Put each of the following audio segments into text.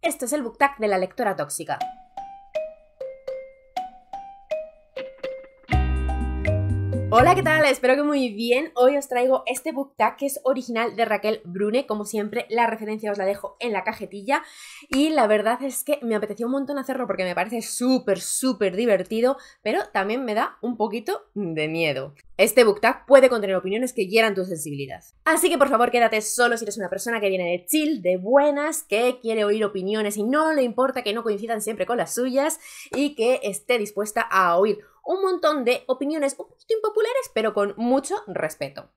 Esto es el BookTag de la lectora tóxica. Hola, ¿qué tal? Espero que muy bien. Hoy os traigo este book que es original de Raquel Brune. Como siempre, la referencia os la dejo en la cajetilla. Y la verdad es que me apeteció un montón hacerlo porque me parece súper, súper divertido, pero también me da un poquito de miedo. Este booktag puede contener opiniones que hieran tu sensibilidad. Así que por favor quédate solo si eres una persona que viene de chill, de buenas, que quiere oír opiniones y no le importa que no coincidan siempre con las suyas y que esté dispuesta a oír un montón de opiniones un poquito impopulares pero con mucho respeto.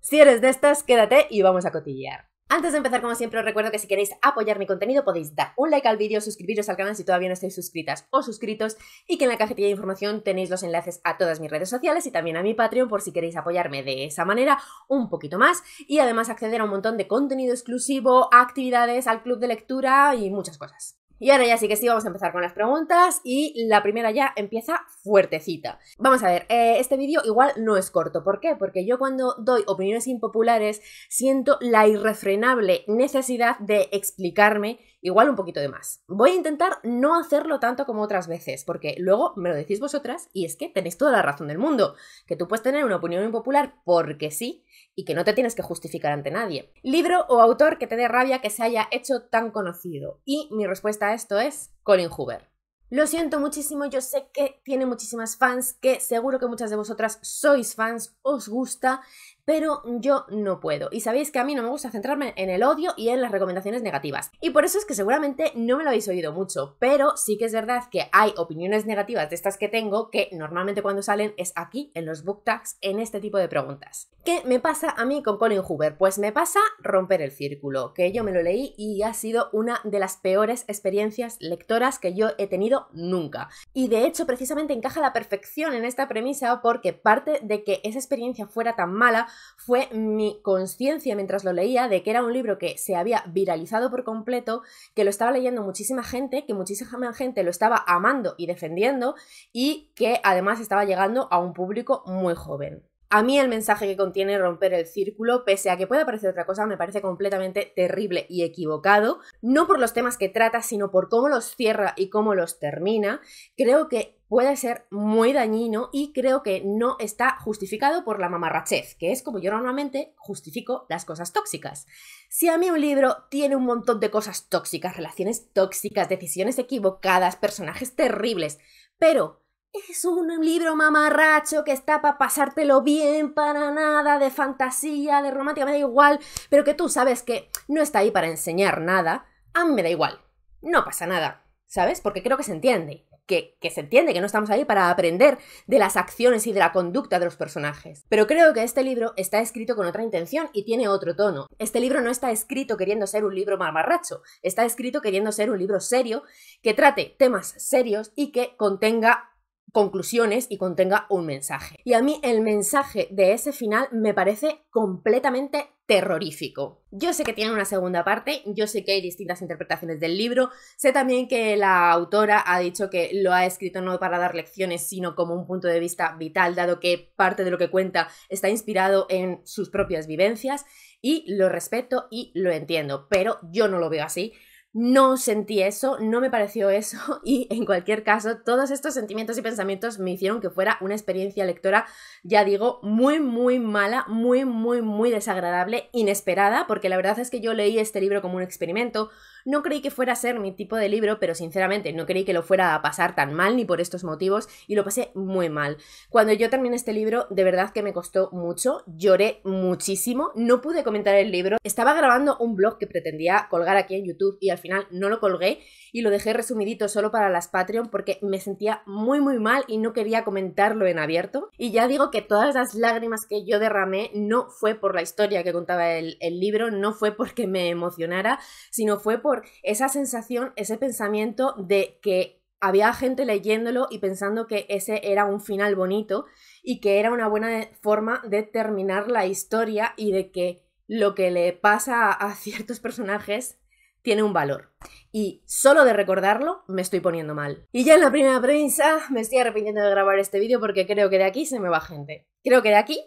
Si eres de estas, quédate y vamos a cotillear. Antes de empezar, como siempre, os recuerdo que si queréis apoyar mi contenido podéis dar un like al vídeo, suscribiros al canal si todavía no estáis suscritas o suscritos y que en la cajetilla de información tenéis los enlaces a todas mis redes sociales y también a mi Patreon por si queréis apoyarme de esa manera un poquito más y además acceder a un montón de contenido exclusivo, actividades, al club de lectura y muchas cosas. Y ahora ya sí que sí, vamos a empezar con las preguntas y la primera ya empieza fuertecita. Vamos a ver, eh, este vídeo igual no es corto, ¿por qué? Porque yo cuando doy opiniones impopulares siento la irrefrenable necesidad de explicarme igual un poquito de más. Voy a intentar no hacerlo tanto como otras veces, porque luego me lo decís vosotras y es que tenéis toda la razón del mundo, que tú puedes tener una opinión impopular porque sí y que no te tienes que justificar ante nadie. Libro o autor que te dé rabia que se haya hecho tan conocido. Y mi respuesta a esto es Colin Hoover. Lo siento muchísimo, yo sé que tiene muchísimas fans, que seguro que muchas de vosotras sois fans, os gusta, pero yo no puedo. Y sabéis que a mí no me gusta centrarme en el odio y en las recomendaciones negativas. Y por eso es que seguramente no me lo habéis oído mucho, pero sí que es verdad que hay opiniones negativas de estas que tengo que normalmente cuando salen es aquí, en los book tags, en este tipo de preguntas. ¿Qué me pasa a mí con Colin Hoover? Pues me pasa romper el círculo, que yo me lo leí y ha sido una de las peores experiencias lectoras que yo he tenido nunca. Y de hecho, precisamente encaja la perfección en esta premisa porque parte de que esa experiencia fuera tan mala fue mi conciencia mientras lo leía de que era un libro que se había viralizado por completo, que lo estaba leyendo muchísima gente, que muchísima gente lo estaba amando y defendiendo y que además estaba llegando a un público muy joven. A mí el mensaje que contiene romper el círculo, pese a que pueda parecer otra cosa, me parece completamente terrible y equivocado, no por los temas que trata, sino por cómo los cierra y cómo los termina. Creo que puede ser muy dañino y creo que no está justificado por la mamarrachez, que es como yo normalmente justifico las cosas tóxicas. Si a mí un libro tiene un montón de cosas tóxicas, relaciones tóxicas, decisiones equivocadas, personajes terribles, pero es un libro mamarracho que está para pasártelo bien, para nada, de fantasía, de romántica, me da igual, pero que tú sabes que no está ahí para enseñar nada, a me da igual, no pasa nada, ¿sabes? Porque creo que se entiende. Que, que, se entiende que no estamos ahí para aprender de las acciones y de la conducta de los personajes. Pero creo que este libro está escrito con otra intención y tiene otro tono. Este libro no está escrito queriendo ser un libro mamarracho, está escrito queriendo ser un libro serio que trate temas serios y que contenga conclusiones y contenga un mensaje. Y a mí el mensaje de ese final me parece completamente terrorífico. Yo sé que tiene una segunda parte, yo sé que hay distintas interpretaciones del libro, sé también que la autora ha dicho que lo ha escrito no para dar lecciones, sino como un punto de vista vital, dado que parte de lo que cuenta está inspirado en sus propias vivencias, y lo respeto y lo entiendo, pero yo no lo veo así. No sentí eso, no me pareció eso y en cualquier caso todos estos sentimientos y pensamientos me hicieron que fuera una experiencia lectora, ya digo, muy, muy mala, muy, muy, muy desagradable, inesperada, porque la verdad es que yo leí este libro como un experimento, no creí que fuera a ser mi tipo de libro, pero sinceramente no creí que lo fuera a pasar tan mal ni por estos motivos y lo pasé muy mal. Cuando yo terminé este libro, de verdad que me costó mucho, lloré muchísimo, no pude comentar el libro, estaba grabando un blog que pretendía colgar aquí en YouTube y al final no lo colgué y lo dejé resumidito solo para las Patreon porque me sentía muy muy mal y no quería comentarlo en abierto. Y ya digo que todas las lágrimas que yo derramé no fue por la historia que contaba el, el libro, no fue porque me emocionara, sino fue por esa sensación, ese pensamiento de que había gente leyéndolo y pensando que ese era un final bonito y que era una buena forma de terminar la historia y de que lo que le pasa a ciertos personajes tiene un valor. Y solo de recordarlo me estoy poniendo mal. Y ya en la primera prensa me estoy arrepintiendo de grabar este vídeo porque creo que de aquí se me va gente. Creo que de aquí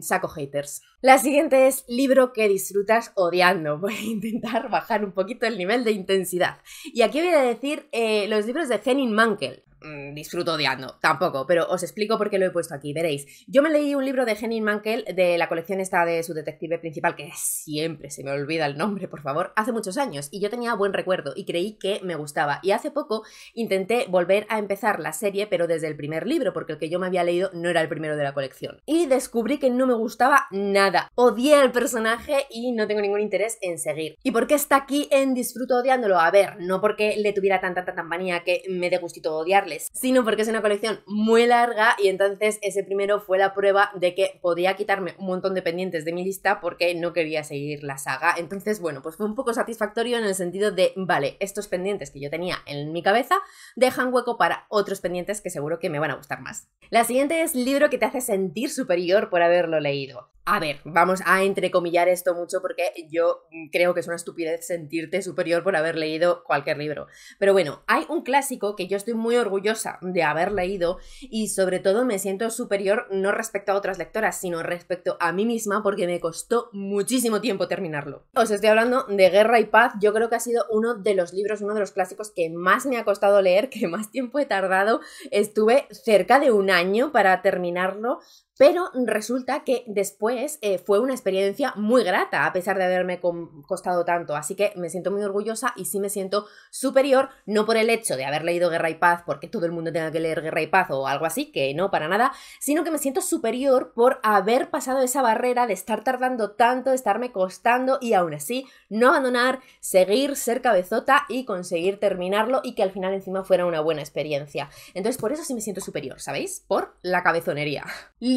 saco haters. La siguiente es libro que disfrutas odiando. Voy a intentar bajar un poquito el nivel de intensidad. Y aquí voy a decir eh, los libros de Henning Mankell. Mm, disfruto odiando, tampoco, pero os explico por qué lo he puesto aquí, veréis. Yo me leí un libro de Henning Mankell de la colección esta de su detective principal, que siempre se me olvida el nombre, por favor, hace muchos años, y yo tenía buen recuerdo y creí que me gustaba. Y hace poco intenté volver a empezar la serie, pero desde el primer libro, porque el que yo me había leído no era el primero de la colección. Y descubrí que no me gustaba nada. Odié al personaje y no tengo ningún interés en seguir. ¿Y por qué está aquí en disfruto odiándolo? A ver, no porque le tuviera tanta, tanta manía que me dé gustito odiarle, sino porque es una colección muy larga y entonces ese primero fue la prueba de que podía quitarme un montón de pendientes de mi lista porque no quería seguir la saga. Entonces, bueno, pues fue un poco satisfactorio en el sentido de, vale, estos pendientes que yo tenía en mi cabeza dejan hueco para otros pendientes que seguro que me van a gustar más. La siguiente es libro que te hace sentir superior por haberlo leído. A ver, vamos a entrecomillar esto mucho porque yo creo que es una estupidez sentirte superior por haber leído cualquier libro. Pero bueno, hay un clásico que yo estoy muy orgullosa de haber leído y sobre todo me siento superior no respecto a otras lectoras, sino respecto a mí misma porque me costó muchísimo tiempo terminarlo. Os estoy hablando de Guerra y Paz, yo creo que ha sido uno de los libros, uno de los clásicos que más me ha costado leer, que más tiempo he tardado. Estuve cerca de un año para terminarlo pero resulta que después eh, fue una experiencia muy grata, a pesar de haberme costado tanto. Así que me siento muy orgullosa y sí me siento superior, no por el hecho de haber leído Guerra y Paz, porque todo el mundo tenga que leer Guerra y Paz o algo así, que no, para nada, sino que me siento superior por haber pasado esa barrera de estar tardando tanto, de estarme costando y aún así no abandonar, seguir, ser cabezota y conseguir terminarlo y que al final encima fuera una buena experiencia. Entonces por eso sí me siento superior, ¿sabéis? Por la cabezonería.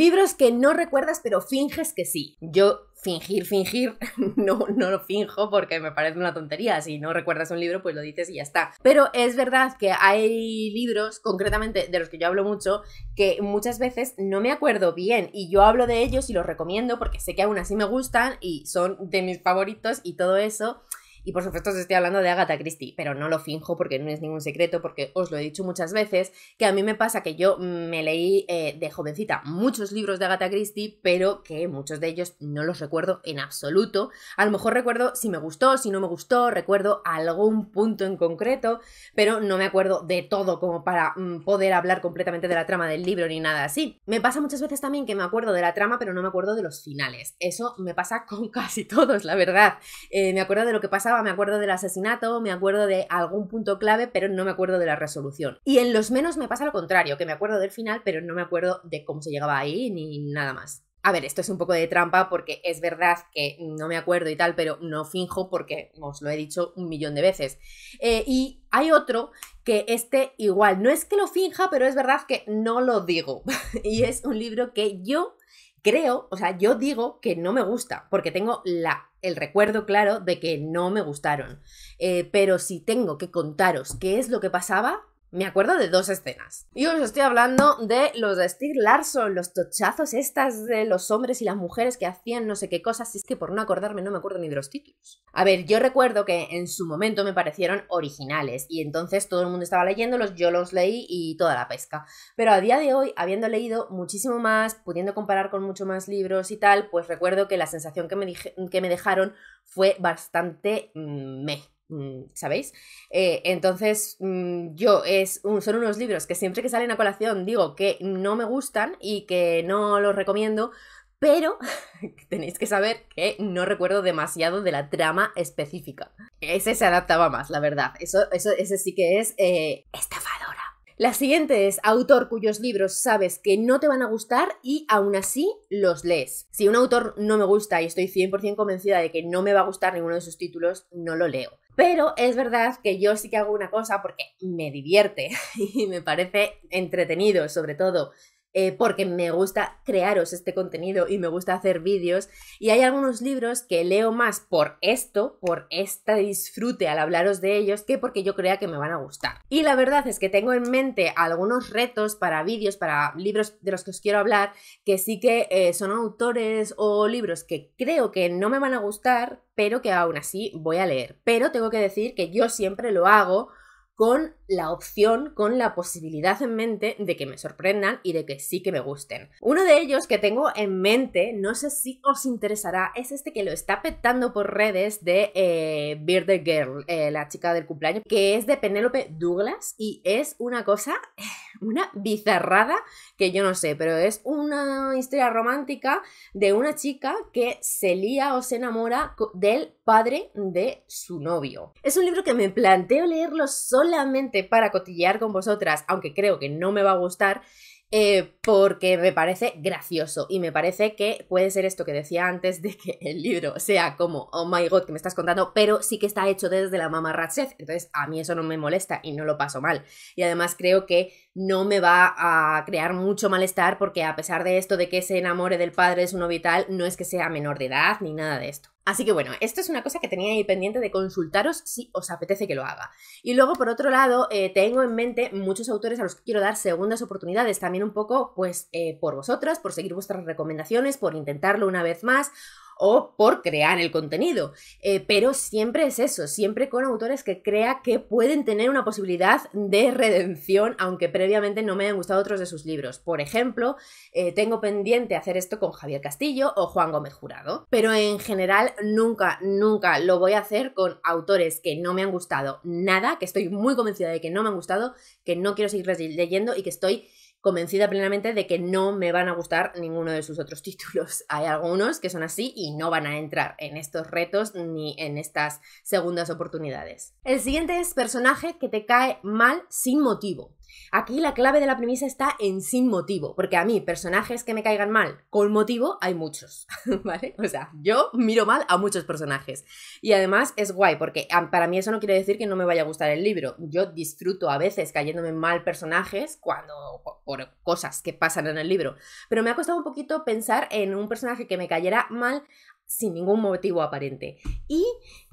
Libros que no recuerdas pero finges que sí. Yo fingir, fingir, no, no lo finjo porque me parece una tontería. Si no recuerdas un libro, pues lo dices y ya está. Pero es verdad que hay libros, concretamente de los que yo hablo mucho, que muchas veces no me acuerdo bien y yo hablo de ellos y los recomiendo porque sé que aún así me gustan y son de mis favoritos y todo eso. Y por supuesto os estoy hablando de Agatha Christie, pero no lo finjo porque no es ningún secreto, porque os lo he dicho muchas veces, que a mí me pasa que yo mm, me leí eh, de jovencita muchos libros de Agatha Christie, pero que muchos de ellos no los recuerdo en absoluto. A lo mejor recuerdo si me gustó, si no me gustó, recuerdo algún punto en concreto, pero no me acuerdo de todo como para mm, poder hablar completamente de la trama del libro ni nada así. Me pasa muchas veces también que me acuerdo de la trama, pero no me acuerdo de los finales. Eso me pasa con casi todos, la verdad. Eh, me acuerdo de lo que pasaba me acuerdo del asesinato, me acuerdo de algún punto clave, pero no me acuerdo de la resolución. Y en los menos me pasa lo contrario, que me acuerdo del final, pero no me acuerdo de cómo se llegaba ahí ni nada más. A ver, esto es un poco de trampa porque es verdad que no me acuerdo y tal, pero no finjo porque os lo he dicho un millón de veces. Eh, y hay otro que este igual, no es que lo finja, pero es verdad que no lo digo. y es un libro que yo Creo, o sea, yo digo que no me gusta, porque tengo la, el recuerdo claro de que no me gustaron. Eh, pero si tengo que contaros qué es lo que pasaba, me acuerdo de dos escenas. Y os estoy hablando de los de Steve Larson, los tochazos estas de los hombres y las mujeres que hacían no sé qué cosas, es que por no acordarme no me acuerdo ni de los títulos. A ver, yo recuerdo que en su momento me parecieron originales y entonces todo el mundo estaba leyéndolos, yo los leí y toda la pesca. Pero a día de hoy, habiendo leído muchísimo más, pudiendo comparar con mucho más libros y tal, pues recuerdo que la sensación que me, que me dejaron fue bastante mm, meh. Mm, ¿sabéis? Eh, entonces, mm, yo es son unos libros que siempre que salen a colación digo que no me gustan y que no los recomiendo, pero tenéis que saber que no recuerdo demasiado de la trama específica. Ese se adaptaba más, la verdad. Eso, eso ese sí que es eh, estafadora. La siguiente es autor cuyos libros sabes que no te van a gustar y aún así los lees. Si un autor no me gusta y estoy 100% convencida de que no me va a gustar ninguno de sus títulos, no lo leo. Pero es verdad que yo sí que hago una cosa porque me divierte y me parece entretenido, sobre todo eh, porque me gusta crearos este contenido y me gusta hacer vídeos. Y hay algunos libros que leo más por esto, por esta disfrute al hablaros de ellos, que porque yo crea que me van a gustar. Y la verdad es que tengo en mente algunos retos para vídeos, para libros de los que os quiero hablar, que sí que eh, son autores o libros que creo que no me van a gustar, pero que aún así voy a leer. Pero tengo que decir que yo siempre lo hago con la opción, con la posibilidad en mente de que me sorprendan y de que sí que me gusten. Uno de ellos que tengo en mente, no sé si os interesará, es este que lo está petando por redes de eh, Bird Girl, eh, la chica del cumpleaños, que es de Penélope Douglas y es una cosa, una bizarrada que yo no sé, pero es una historia romántica de una chica que se lía o se enamora del padre de su novio. Es un libro que me planteo leerlo solo solamente para cotillear con vosotras, aunque creo que no me va a gustar, eh, porque me parece gracioso y me parece que puede ser esto que decía antes de que el libro sea como, oh my god, que me estás contando, pero sí que está hecho desde la ratchet entonces a mí eso no me molesta y no lo paso mal. Y además creo que no me va a crear mucho malestar porque a pesar de esto de que se enamore del padre es uno vital no es que sea menor de edad ni nada de esto. Así que bueno, esto es una cosa que tenía ahí pendiente de consultaros si os apetece que lo haga. Y luego, por otro lado, eh, tengo en mente muchos autores a los que quiero dar segundas oportunidades, también un poco pues eh, por vosotras, por seguir vuestras recomendaciones, por intentarlo una vez más o por crear el contenido. Eh, pero siempre es eso, siempre con autores que crea que pueden tener una posibilidad de redención, aunque previamente no me hayan gustado otros de sus libros. Por ejemplo, eh, tengo pendiente hacer esto con Javier Castillo o Juan Gómez Jurado, pero en general nunca, nunca lo voy a hacer con autores que no me han gustado nada, que estoy muy convencida de que no me han gustado, que no quiero seguir leyendo y que estoy convencida plenamente de que no me van a gustar ninguno de sus otros títulos. Hay algunos que son así y no van a entrar en estos retos ni en estas segundas oportunidades. El siguiente es personaje que te cae mal sin motivo. Aquí la clave de la premisa está en sin motivo, porque a mí personajes que me caigan mal con motivo hay muchos, ¿vale? O sea, yo miro mal a muchos personajes. Y además es guay, porque para mí eso no quiere decir que no me vaya a gustar el libro. Yo disfruto a veces cayéndome mal personajes cuando por cosas que pasan en el libro, pero me ha costado un poquito pensar en un personaje que me cayera mal sin ningún motivo aparente. Y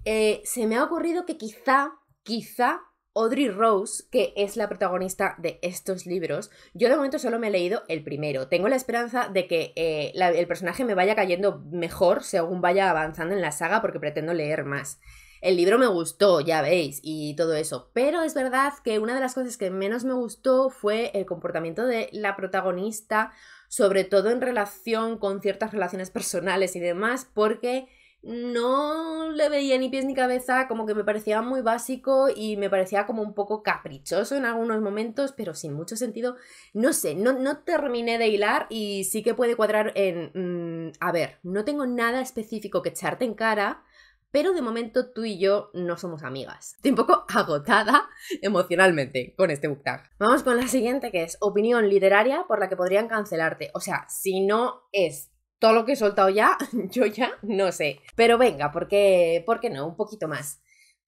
eh, se me ha ocurrido que quizá, quizá Audrey Rose, que es la protagonista de estos libros. Yo de momento solo me he leído el primero. Tengo la esperanza de que eh, el personaje me vaya cayendo mejor según vaya avanzando en la saga porque pretendo leer más. El libro me gustó, ya veis, y todo eso. Pero es verdad que una de las cosas que menos me gustó fue el comportamiento de la protagonista, sobre todo en relación con ciertas relaciones personales y demás, porque no le veía ni pies ni cabeza, como que me parecía muy básico y me parecía como un poco caprichoso en algunos momentos, pero sin mucho sentido. No sé, no, no terminé de hilar y sí que puede cuadrar en, mm, a ver, no tengo nada específico que echarte en cara, pero de momento tú y yo no somos amigas. Estoy un poco agotada emocionalmente con este booktag. Vamos con la siguiente que es opinión literaria por la que podrían cancelarte. O sea, si no es todo lo que he soltado ya, yo ya no sé. Pero venga, ¿por qué, no? Un poquito más.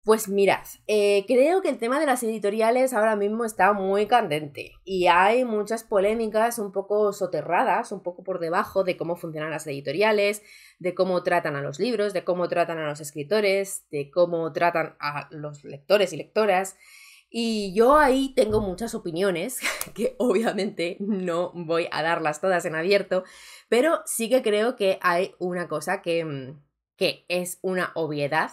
Pues mirad, eh, creo que el tema de las editoriales ahora mismo está muy candente y hay muchas polémicas un poco soterradas, un poco por debajo de cómo funcionan las editoriales, de cómo tratan a los libros, de cómo tratan a los escritores, de cómo tratan a los lectores y lectoras. Y yo ahí tengo muchas opiniones, que obviamente no voy a darlas todas en abierto, pero sí que creo que hay una cosa mm, que, es una obviedad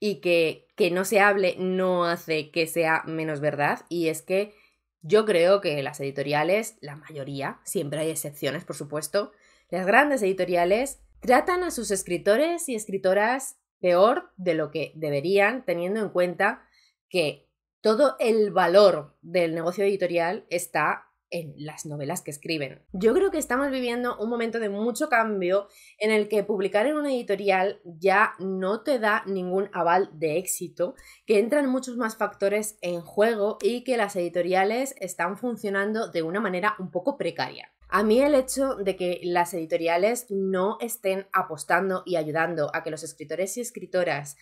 y que, que no se hable no hace que sea menos verdad, y es que yo creo que las editoriales, la mayoría, siempre hay excepciones, por supuesto, las grandes editoriales tratan a sus escritores y escritoras peor de lo que deberían, teniendo en cuenta que todo el valor del negocio editorial está en las novelas que escriben. Yo creo que estamos viviendo un momento de mucho cambio en el que publicar en una editorial ya no te da ningún aval de éxito, que entran muchos más factores en juego y que las editoriales están funcionando de una manera un poco precaria. A mí el hecho de que las editoriales no estén apostando y ayudando a que los escritores y escritoras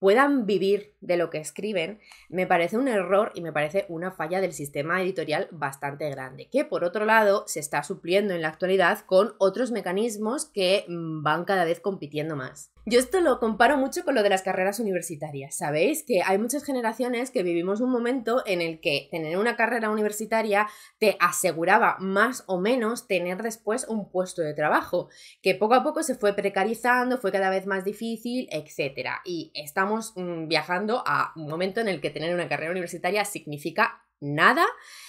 puedan vivir de lo que escriben, me parece un error y me parece una falla del sistema editorial bastante grande, que por otro lado se está supliendo en la actualidad con otros mecanismos que mm, van cada vez compitiendo más. Yo esto lo comparo mucho con lo de las carreras universitarias, ¿sabéis? Que hay muchas generaciones que vivimos un momento en el que tener una carrera universitaria te aseguraba más o menos tener después un puesto de trabajo, que poco a poco se fue precarizando, fue cada vez más difícil, etc. Y estamos Mm, viajando a un momento en el que tener una carrera universitaria significa nada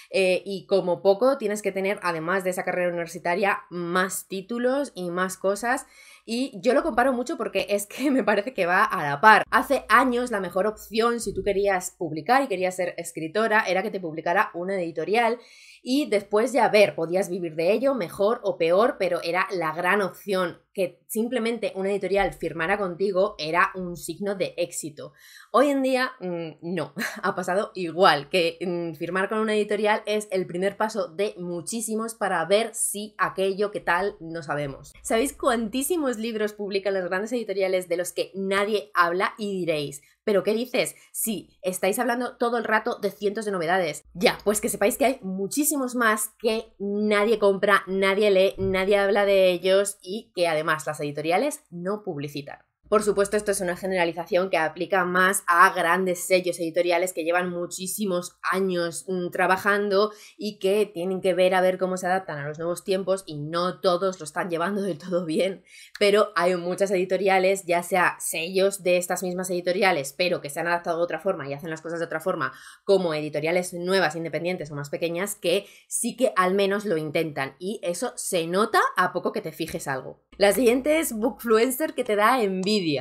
eh, y como poco tienes que tener, además de esa carrera universitaria, más títulos y más cosas y yo lo comparo mucho porque es que me parece que va a la par. Hace años la mejor opción si tú querías publicar y querías ser escritora era que te publicara una editorial y después ya ver, podías vivir de ello mejor o peor, pero era la gran opción. Que simplemente una editorial firmara contigo era un signo de éxito. Hoy en día mm, no, ha pasado igual, que mm, firmar con una editorial es el primer paso de muchísimos para ver si aquello que tal no sabemos. ¿Sabéis cuantísimos libros publican las grandes editoriales de los que nadie habla y diréis, pero ¿qué dices? Sí, estáis hablando todo el rato de cientos de novedades. Ya, pues que sepáis que hay muchísimos más que nadie compra, nadie lee, nadie habla de ellos y que además las editoriales no publicitan. Por supuesto, esto es una generalización que aplica más a grandes sellos editoriales que llevan muchísimos años mm, trabajando y que tienen que ver a ver cómo se adaptan a los nuevos tiempos y no todos lo están llevando del todo bien. Pero hay muchas editoriales, ya sea sellos de estas mismas editoriales, pero que se han adaptado de otra forma y hacen las cosas de otra forma, como editoriales nuevas, independientes o más pequeñas, que sí que al menos lo intentan. Y eso se nota a poco que te fijes algo. La siguiente es Bookfluencer que te da envidia 弟弟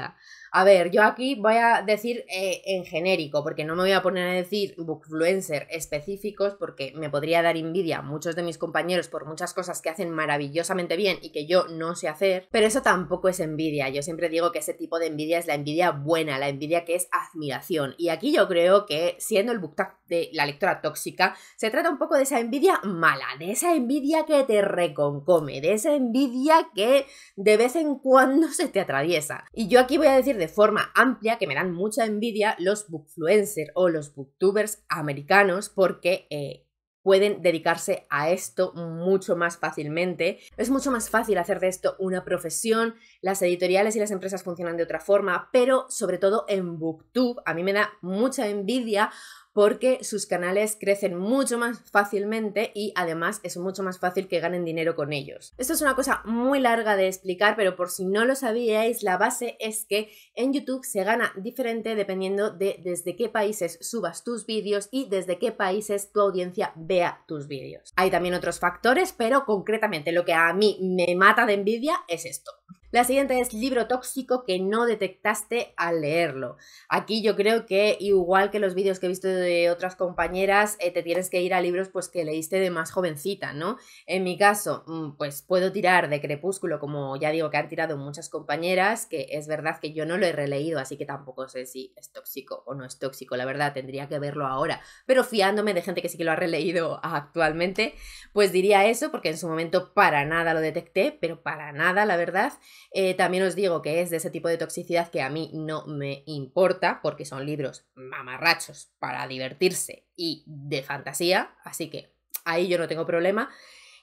A ver, yo aquí voy a decir eh, en genérico, porque no me voy a poner a decir bookfluencer específicos, porque me podría dar envidia a muchos de mis compañeros por muchas cosas que hacen maravillosamente bien y que yo no sé hacer, pero eso tampoco es envidia. Yo siempre digo que ese tipo de envidia es la envidia buena, la envidia que es admiración. Y aquí yo creo que, siendo el booktag de la lectora tóxica, se trata un poco de esa envidia mala, de esa envidia que te reconcome, de esa envidia que de vez en cuando se te atraviesa. Y yo aquí voy a decir de forma amplia que me dan mucha envidia los bookfluencers o los booktubers americanos porque eh, pueden dedicarse a esto mucho más fácilmente. Es mucho más fácil hacer de esto una profesión las editoriales y las empresas funcionan de otra forma, pero sobre todo en Booktube a mí me da mucha envidia porque sus canales crecen mucho más fácilmente y además es mucho más fácil que ganen dinero con ellos. Esto es una cosa muy larga de explicar, pero por si no lo sabíais, la base es que en YouTube se gana diferente dependiendo de desde qué países subas tus vídeos y desde qué países tu audiencia vea tus vídeos. Hay también otros factores, pero concretamente lo que a mí me mata de envidia es esto. La siguiente es libro tóxico que no detectaste al leerlo. Aquí yo creo que igual que los vídeos que he visto de otras compañeras, eh, te tienes que ir a libros pues que leíste de más jovencita, ¿no? En mi caso, mm, pues puedo tirar de Crepúsculo, como ya digo que han tirado muchas compañeras, que es verdad que yo no lo he releído, así que tampoco sé si es tóxico o no es tóxico, la verdad, tendría que verlo ahora. Pero fiándome de gente que sí que lo ha releído actualmente, pues diría eso, porque en su momento para nada lo detecté, pero para nada, la verdad. Eh, también os digo que es de ese tipo de toxicidad que a mí no me importa, porque son libros mamarrachos para divertirse y de fantasía, así que ahí yo no tengo problema.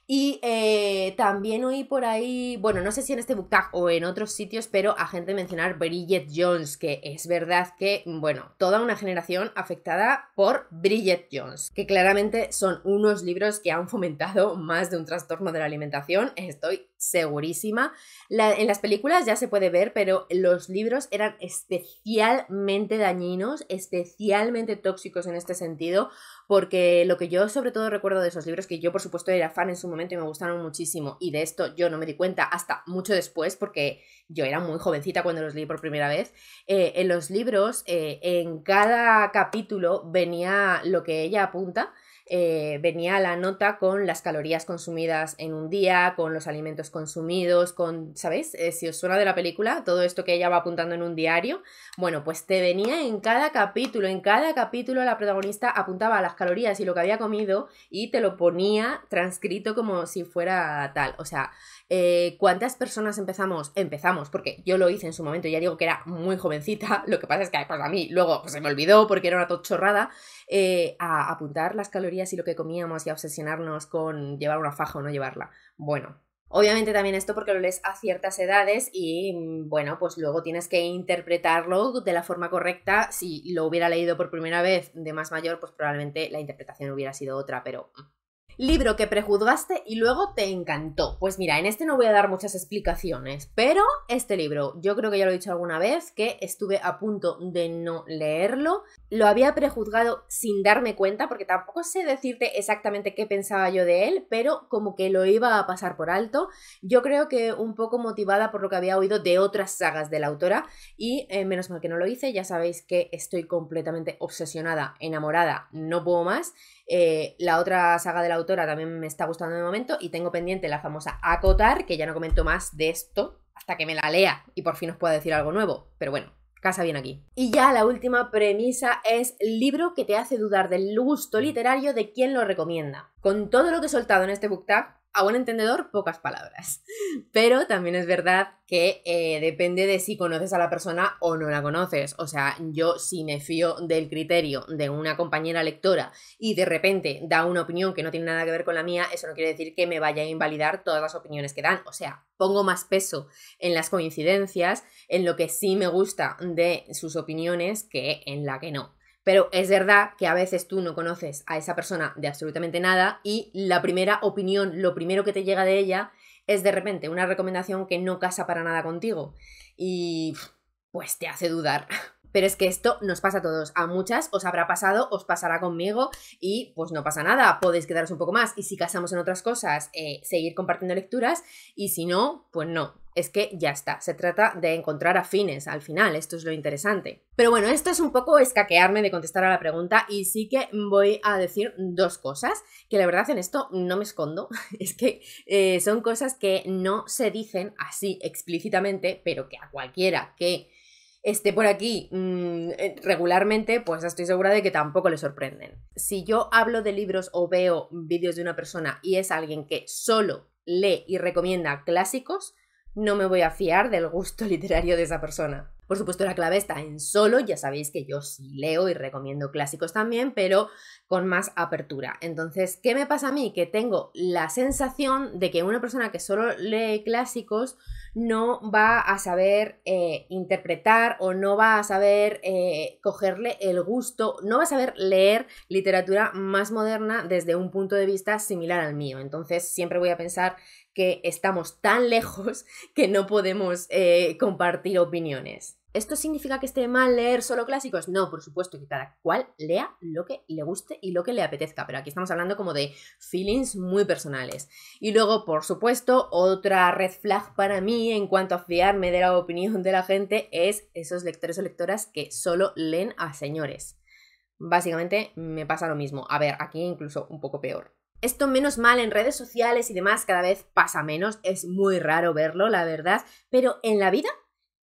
Y eh, también oí por ahí, bueno, no sé si en este booktag o en otros sitios, pero a gente mencionar Bridget Jones, que es verdad que, bueno, toda una generación afectada por Bridget Jones, que claramente son unos libros que han fomentado más de un trastorno de la alimentación, estoy segurísima. en las películas ya se puede ver, pero los libros eran especialmente dañinos, especialmente tóxicos en este sentido, porque lo que yo sobre todo recuerdo de esos libros, que yo por supuesto era fan en su momento y me gustaron muchísimo, y de esto yo no me di cuenta hasta mucho después, porque yo era muy jovencita cuando los leí por primera vez, eh, en los libros, eh, en cada capítulo venía lo que ella apunta, eh, venía la nota con las calorías consumidas en un día, con los alimentos consumidos, con, ¿sabéis? Eh, si os suena de la película, todo esto que ella va apuntando en un diario, bueno, pues te venía en cada capítulo, en cada capítulo la protagonista apuntaba las calorías y lo que había comido y te lo ponía transcrito como si fuera tal. O sea, eh, ¿cuántas personas empezamos? Empezamos, porque yo lo hice en su momento, ya digo que era muy jovencita, lo que pasa es que pues, a mí luego pues, se me olvidó porque era una tochorrada, a apuntar las calorías y lo que comíamos y obsesionarnos con llevar una faja o no llevarla. Bueno, Obviamente también esto porque lo lees a ciertas edades y mm, bueno, pues luego tienes que interpretarlo de la forma correcta. Si lo hubiera leído por primera vez de más mayor, pues probablemente la interpretación hubiera sido otra, pero mm, Libro que prejuzgaste y luego te encantó. Pues mira, en este no voy a dar muchas explicaciones, pero este libro, yo creo que ya lo he dicho alguna vez, que estuve a punto de no leerlo. Lo había prejuzgado sin darme cuenta, porque tampoco sé decirte exactamente qué pensaba yo de él, pero como que lo iba a pasar por alto. Yo creo que un poco motivada por lo que había oído de otras sagas de la autora, y eh, menos mal que no lo hice, ya sabéis que estoy completamente obsesionada, enamorada, no puedo más. Eh, la otra saga de la autora también me está gustando de momento y tengo pendiente la famosa Acotar, que ya no comento más de esto hasta que me la lea y por fin os pueda decir algo nuevo. Pero bueno, casa bien aquí. Y ya la última premisa es libro que te hace dudar del gusto literario de quien lo recomienda. Con todo lo que he soltado en este book a buen entendedor, pocas palabras. Pero también es verdad que eh, depende de si conoces a la persona o no la conoces. O sea, yo si me fío del criterio de una compañera lectora y de repente da una opinión que no tiene nada que ver con la mía, eso no quiere decir que me vaya a invalidar todas las opiniones que dan. O sea, pongo más peso en las coincidencias, en lo que sí me gusta de sus opiniones que en la que no. Pero es verdad que a veces tú no conoces a esa persona de absolutamente nada y la primera opinión, lo primero que te llega de ella es de repente una recomendación que no casa para nada contigo y pues te hace dudar. Pero es que esto nos pasa a todos, a muchas os habrá pasado, os pasará conmigo y pues no pasa nada, podéis quedaros un poco más y si casamos en otras cosas, eh, seguir compartiendo lecturas y si no, pues no, es que ya está, se trata de encontrar afines al final, esto es lo interesante. Pero bueno, esto es un poco escaquearme de contestar a la pregunta y sí que voy a decir dos cosas, que la verdad en esto no me escondo, es que eh, son cosas que no se dicen así explícitamente, pero que a cualquiera que esté por aquí mm, eh, regularmente, pues estoy segura de que tampoco le sorprenden. Si yo hablo de libros o veo vídeos de una persona y es alguien que solo lee y recomienda clásicos, no me voy a fiar del gusto literario de esa persona. Por supuesto, la clave está en solo, ya sabéis que yo sí leo y recomiendo clásicos también, pero con más apertura. Entonces, ¿qué me pasa a mí? Que tengo la sensación de que una persona que solo lee clásicos no va a saber eh, interpretar o no va a saber eh, cogerle el gusto, no va a saber leer literatura más moderna desde un punto de vista similar al mío. Entonces siempre voy a pensar que estamos tan lejos que no podemos eh, compartir opiniones. ¿Esto significa que esté mal leer solo clásicos? No, por supuesto que cada cual lea lo que le guste y lo que le apetezca, pero aquí estamos hablando como de feelings muy personales. Y luego, por supuesto, otra red flag para mí en cuanto a fiarme de la opinión de la gente es esos lectores o lectoras que solo leen a señores. Básicamente me pasa lo mismo. A ver, aquí incluso un poco peor. Esto menos mal en redes sociales y demás cada vez pasa menos, es muy raro verlo, la verdad, pero en la vida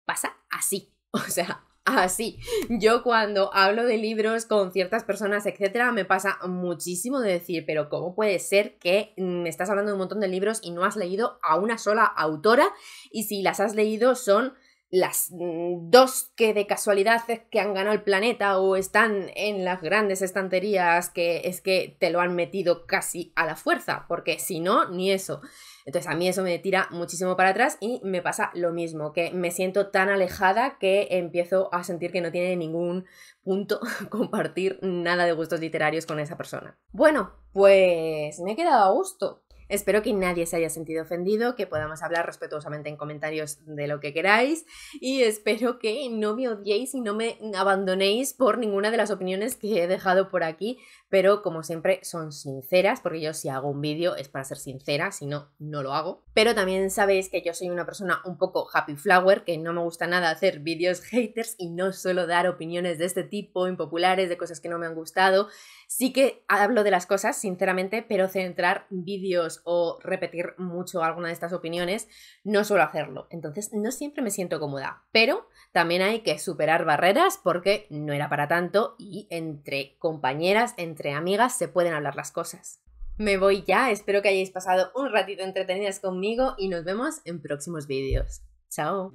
pasa así. O sea, así. Yo cuando hablo de libros con ciertas personas, etcétera, me pasa muchísimo de decir, pero ¿cómo puede ser que me mm, estás hablando de un montón de libros y no has leído a una sola autora? Y si las has leído son las mm, dos que de casualidad es que han ganado el planeta o están en las grandes estanterías que es que te lo han metido casi a la fuerza, porque si no, ni eso. Entonces a mí eso me tira muchísimo para atrás y me pasa lo mismo, que me siento tan alejada que empiezo a sentir que no tiene ningún punto compartir nada de gustos literarios con esa persona. Bueno, pues me he quedado a gusto. Espero que nadie se haya sentido ofendido, que podamos hablar respetuosamente en comentarios de lo que queráis y espero que no me odiéis y no me abandonéis por ninguna de las opiniones que he dejado por aquí, pero como siempre son sinceras, porque yo si hago un vídeo es para ser sincera, si no, no lo hago. Pero también sabéis que yo soy una persona un poco happy flower, que no me gusta nada hacer vídeos haters y no suelo dar opiniones de este tipo, impopulares, de cosas que no me han gustado. Sí que hablo de las cosas, sinceramente, pero centrar vídeos o repetir mucho alguna de estas opiniones no suelo hacerlo. Entonces no siempre me siento cómoda, pero también hay que superar barreras porque no era para tanto y entre compañeras, entre amigas se pueden hablar las cosas. Me voy ya, espero que hayáis pasado un ratito entretenidas conmigo y nos vemos en próximos vídeos. ¡Chao!